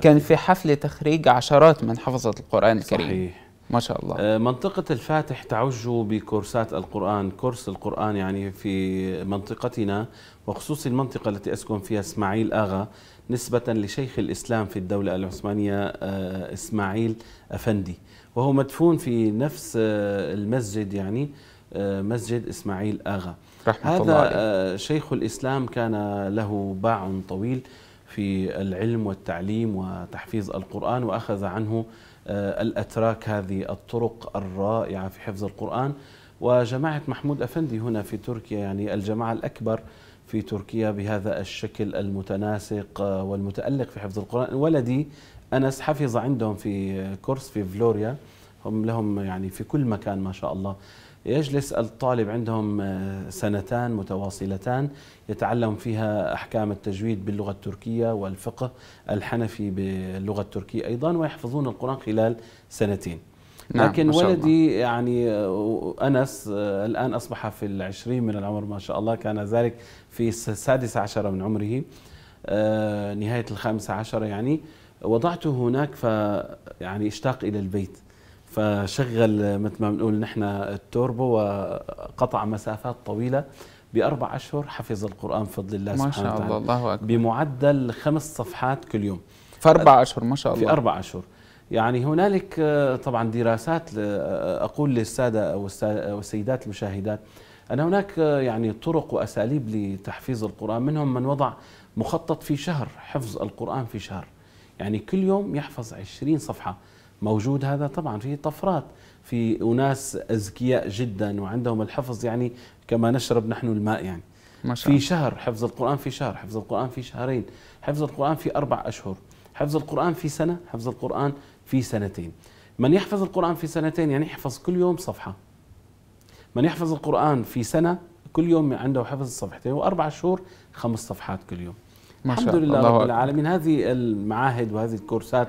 كان في حفل تخريج عشرات من حفظة القرآن الكريم صحيح ما شاء الله آه، منطقة الفاتح تعج بكورسات القرآن كورس القرآن يعني في منطقتنا وخصوصي المنطقة التي أسكن فيها إسماعيل آغا نسبة لشيخ الإسلام في الدولة العثمانية آه، إسماعيل أفندي وهو مدفون في نفس آه، المسجد يعني مسجد إسماعيل آغا رحمة هذا الله عليه. شيخ الإسلام كان له باع طويل في العلم والتعليم وتحفيظ القرآن وأخذ عنه آه، الأتراك هذه الطرق الرائعة في حفظ القرآن وجماعة محمود أفندي هنا في تركيا يعني الجماعة الأكبر في تركيا بهذا الشكل المتناسق آه، والمتألق في حفظ القرآن ولدي أنس حفظ عندهم في كورس في فلوريا هم لهم يعني في كل مكان ما شاء الله يجلس الطالب عندهم آه، سنتان متواصلتان يتعلم فيها أحكام التجويد باللغة التركية والفقه الحنفي باللغة التركية أيضا ويحفظون القرآن خلال سنتين نعم لكن ولدي الله. يعني آه، أنس آه، الآن أصبح في العشرين من العمر ما شاء الله كان ذلك في السادسة عشرة من عمره نهاية الخامسة عشرة يعني وضعته هناك فيعني اشتاق إلى البيت فشغل مثل ما بنقول نحن التوربو وقطع مسافات طويله باربع اشهر حفظ القران بفضل الله سبحانه وتعالى ما شاء الله الله اكبر بمعدل خمس صفحات كل يوم في اربع اشهر ما شاء الله في اربع اشهر يعني هنالك طبعا دراسات اقول للساده والسيدات المشاهدات ان هناك يعني طرق واساليب لتحفيظ القران منهم من وضع مخطط في شهر حفظ القران في شهر يعني كل يوم يحفظ 20 صفحه موجود هذا طبعا في طفرات في أناس أذكياء جدا وعندهم الحفظ يعني كما نشرب نحن الماء يعني ما شاء في شهر حفظ القرآن في شهر حفظ القرآن في شهرين حفظ القرآن في أربع أشهر حفظ القرآن في سنة حفظ القرآن في سنتين من يحفظ القرآن في سنتين يعني يحفظ كل يوم صفحة من يحفظ القرآن في سنة كل يوم عنده حفظ صفحتين وأربع شهور خمس صفحات كل يوم ما شاء الحمد لله الله رب العالمين هذه المعاهد وهذه الكورسات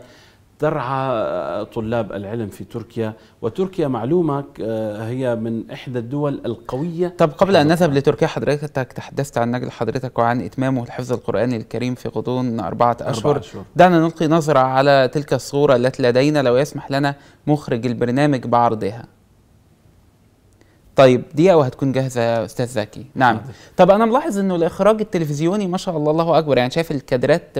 ترعى طلاب العلم في تركيا وتركيا معلومك آه، هي من إحدى الدول القوية طب قبل أن نذهب لتركيا حضرتك تحدثت عن نجل حضرتك وعن إتمامه الحفظ القرآن الكريم في غضون أربعة أشهر, أربعة أشهر. دعنا نلقي نظرة على تلك الصورة التي لدينا لو يسمح لنا مخرج البرنامج بعرضها طيب دقيقة وهتكون جاهزة يا أستاذ زكي نعم طب أنا ملاحظ أنه الإخراج التلفزيوني ما شاء الله الله أكبر يعني شايف الكادرات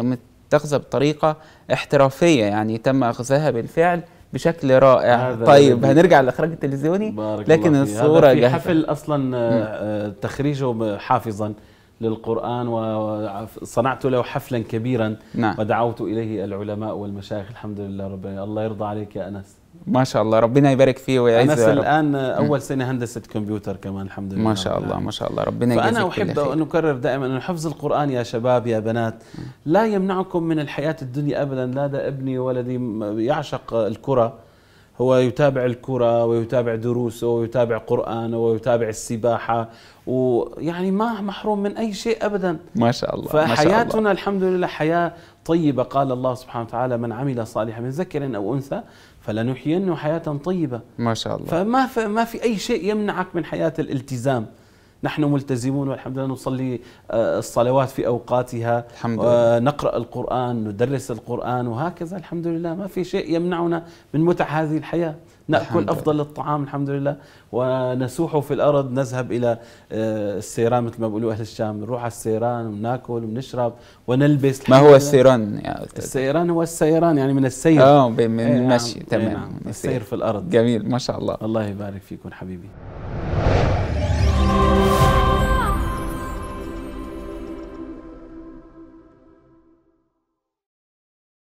متاخذه بطريقه احترافيه يعني تم اخذها بالفعل بشكل رائع طيب هنرجع لاخراج التلفزيوني بارك لكن الله الصوره في جاهزه حفل اصلا آه، تخريجه حافظا للقرآن وصنعت له حفلا كبيرا نعم. ودعوت إليه العلماء والمشايخ الحمد لله رب العالمين الله يرضى عليك يا أنس ما شاء الله ربنا يبارك فيه ويعزه أنا الآن أول سنة هندسة كمبيوتر كمان الحمد لله ما شاء الله ما شاء الله ربنا يجزيك فأنا أحب أن أكرر دائما أن حفظ القرآن يا شباب يا بنات لا يمنعكم من الحياة الدنيا أبدا لا ده ابني ولدي يعشق الكرة هو يتابع الكرة ويتابع دروسه ويتابع قرآنه ويتابع السباحة ويعني ما محروم من أي شيء أبدا ما شاء الله فحياتنا ما شاء الله. الحمد لله حياة طيبة قال الله سبحانه وتعالى من عمل صالحا من ذكر أو أنثى فلنحيينه حياة طيبة ما شاء الله فما في ما في أي شيء يمنعك من حياة الالتزام نحن ملتزمون والحمد لله نصلي آه، الصلوات في أوقاتها الحمد آه، لله. نقرأ القرآن ندرس القرآن وهكذا الحمد لله ما في شيء يمنعنا من متع هذه الحياة ناكل افضل الطعام الحمد لله ونسوح في الارض نذهب الى آه، السيران مثل ما بيقولوا اهل الشام نروح على السيران وناكل ونشرب ونلبس ما هو السيران يعني السيران هو السيران يعني من السير اه من إيه، نعم. المشي إيه، تمام نعم. السير في الارض جميل ما شاء الله الله يبارك فيكم حبيبي